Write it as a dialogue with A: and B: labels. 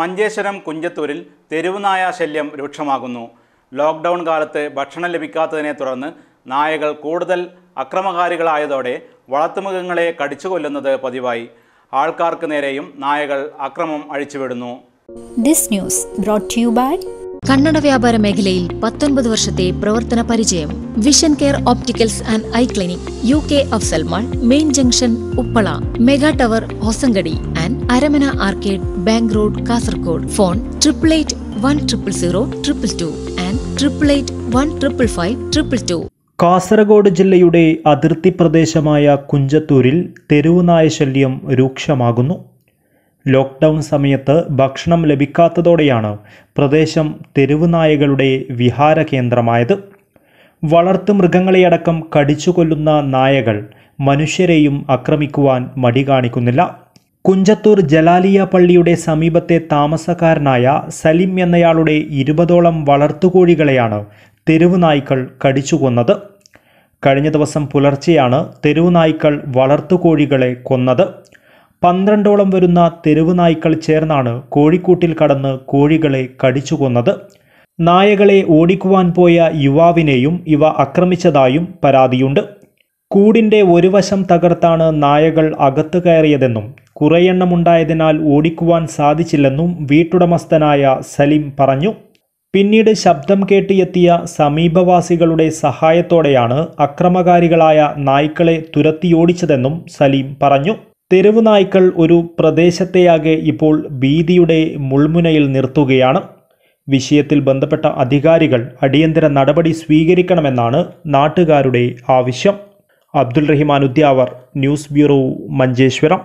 A: മഞ്ചേശ്വരം കുഞ്ചത്തൂരിൽ തെരുവുനായ ശല്യം രൂക്ഷമാകുന്നു ലോക്ക്ഡൗൺ കാലത്ത് ഭക്ഷണം ലഭിക്കാത്തതിനെ തുടർന്ന് നായകൾ കൂടുതൽ അക്രമകാരികളായതോടെ വളർത്തുമൃഗങ്ങളെ കടിച്ചുകൊല്ലുന്നത് പതിവായി ആൾക്കാർക്ക് നേരെയും നായകൾ അക്രമം അഴിച്ചുവിടുന്നു
B: this news brought you by കണ്ണട വ്യാപാര മേഖലയിൽ പത്തൊൻപത് വർഷത്തെ പ്രവർത്തന പരിചയം vision care opticals and eye clinic U K Afsal mall main junction Uppala mega tower Hosangadi and Aramana arcade bank road Kasaragod phone triple eight one triple zero triple two and triple eight one triple five triple two
C: Kasaragod ജില്ലയുടെ അതിർത്തി പ്രദേശമായ കുഞ്ചത്തൂരിൽ തെരുവുനായ ശല്യം രൂക്ഷമാകുന്നു lockdown സമയത്ത് ഭക്ഷണം ലഭിക്കാത്തതോടെയാണ് പ്രദേശം തെരുവുനായകളുടെ വിഹാര കേന്ദ്രമായത് വളർത്തു മൃഗങ്ങളെയടക്കം കടിച്ചുകൊല്ലുന്ന നായകൾ മനുഷ്യരെയും ആക്രമിക്കുവാൻ മടി കാണിക്കുന്നില്ല കുഞ്ചത്തൂർ ജലാലിയ പള്ളിയുടെ സമീപത്തെ താമസക്കാരനായ സലിം എന്നയാളുടെ ഇരുപതോളം വളർത്തുകോഴികളെയാണ് തെരുവുനായ്ക്കൾ കടിച്ചുകൊന്നത് കഴിഞ്ഞ ദിവസം പുലർച്ചെയാണ് തെരുവുനായ്ക്കൾ വളർത്തുകോഴികളെ കൊന്നത് പന്ത്രണ്ടോളം വരുന്ന തെരുവ് നായ്ക്കൾ ചേർന്നാണ് കോഴിക്കൂട്ടിൽ കടന്ന് കോഴികളെ കടിച്ചുകൊന്നത് നായകളെ ഓടിക്കുവാൻ പോയ യുവാവിനെയും ഇവ ആക്രമിച്ചതായും പരാതിയുണ്ട് കൂടിൻ്റെ ഒരു വശം തകർത്താണ് നായകൾ അകത്തു കയറിയതെന്നും കുറെയെണ്ണമുണ്ടായതിനാൽ ഓടിക്കുവാൻ സാധിച്ചില്ലെന്നും വീട്ടുടമസ്ഥനായ സലിം പറഞ്ഞു പിന്നീട് ശബ്ദം കേട്ടിയെത്തിയ സമീപവാസികളുടെ സഹായത്തോടെയാണ് അക്രമകാരികളായ നായ്ക്കളെ തുരത്തിയോടിച്ചതെന്നും സലീം പറഞ്ഞു തെരുവുനായ്ക്കൾ ഒരു പ്രദേശത്തെയാകെ ഇപ്പോൾ ഭീതിയുടെ മുൾമുനയിൽ നിർത്തുകയാണ് വിഷയത്തിൽ ബന്ധപ്പെട്ട അധികാരികൾ അടിയന്തര നടപടി സ്വീകരിക്കണമെന്നാണ് നാട്ടുകാരുടെ ആവശ്യം അബ്ദുൽ റഹിമാൻ ഉദ്യാവർ ന്യൂസ് ബ്യൂറോ മഞ്ചേശ്വരം